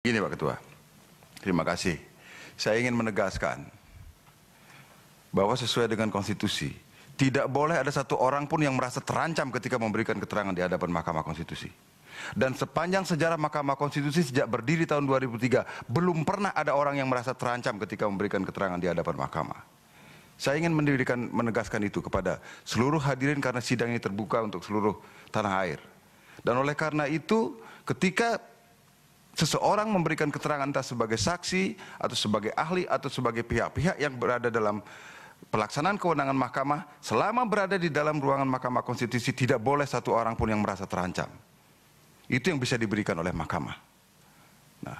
Gini Pak Ketua, terima kasih. Saya ingin menegaskan bahwa sesuai dengan konstitusi, tidak boleh ada satu orang pun yang merasa terancam ketika memberikan keterangan di hadapan Mahkamah Konstitusi. Dan sepanjang sejarah Mahkamah Konstitusi sejak berdiri tahun 2003, belum pernah ada orang yang merasa terancam ketika memberikan keterangan di hadapan Mahkamah. Saya ingin mendirikan, menegaskan itu kepada seluruh hadirin karena sidang ini terbuka untuk seluruh tanah air. Dan oleh karena itu, ketika seseorang memberikan keterangan entah sebagai saksi atau sebagai ahli atau sebagai pihak-pihak yang berada dalam pelaksanaan kewenangan mahkamah selama berada di dalam ruangan Mahkamah Konstitusi tidak boleh satu orang pun yang merasa terancam. Itu yang bisa diberikan oleh mahkamah. Nah,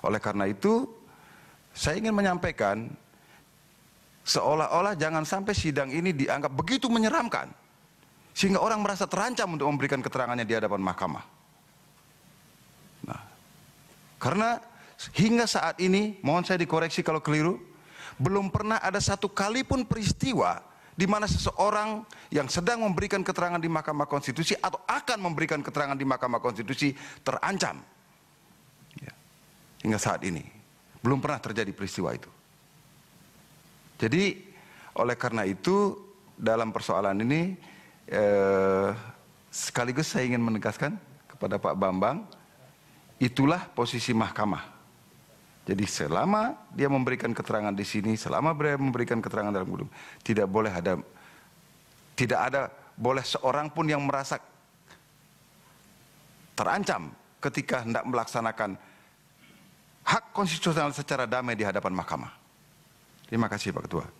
oleh karena itu saya ingin menyampaikan seolah-olah jangan sampai sidang ini dianggap begitu menyeramkan sehingga orang merasa terancam untuk memberikan keterangannya di hadapan mahkamah. Karena hingga saat ini, mohon saya dikoreksi kalau keliru, belum pernah ada satu kali pun peristiwa di mana seseorang yang sedang memberikan keterangan di Mahkamah Konstitusi atau akan memberikan keterangan di Mahkamah Konstitusi terancam. Ya. Hingga saat ini belum pernah terjadi peristiwa itu. Jadi oleh karena itu dalam persoalan ini eh, sekaligus saya ingin menegaskan kepada Pak Bambang Itulah posisi mahkamah. Jadi selama dia memberikan keterangan di sini, selama dia memberikan keterangan dalam gedung, tidak boleh ada tidak ada boleh seorang pun yang merasa terancam ketika hendak melaksanakan hak konstitusional secara damai di hadapan mahkamah. Terima kasih Pak Ketua.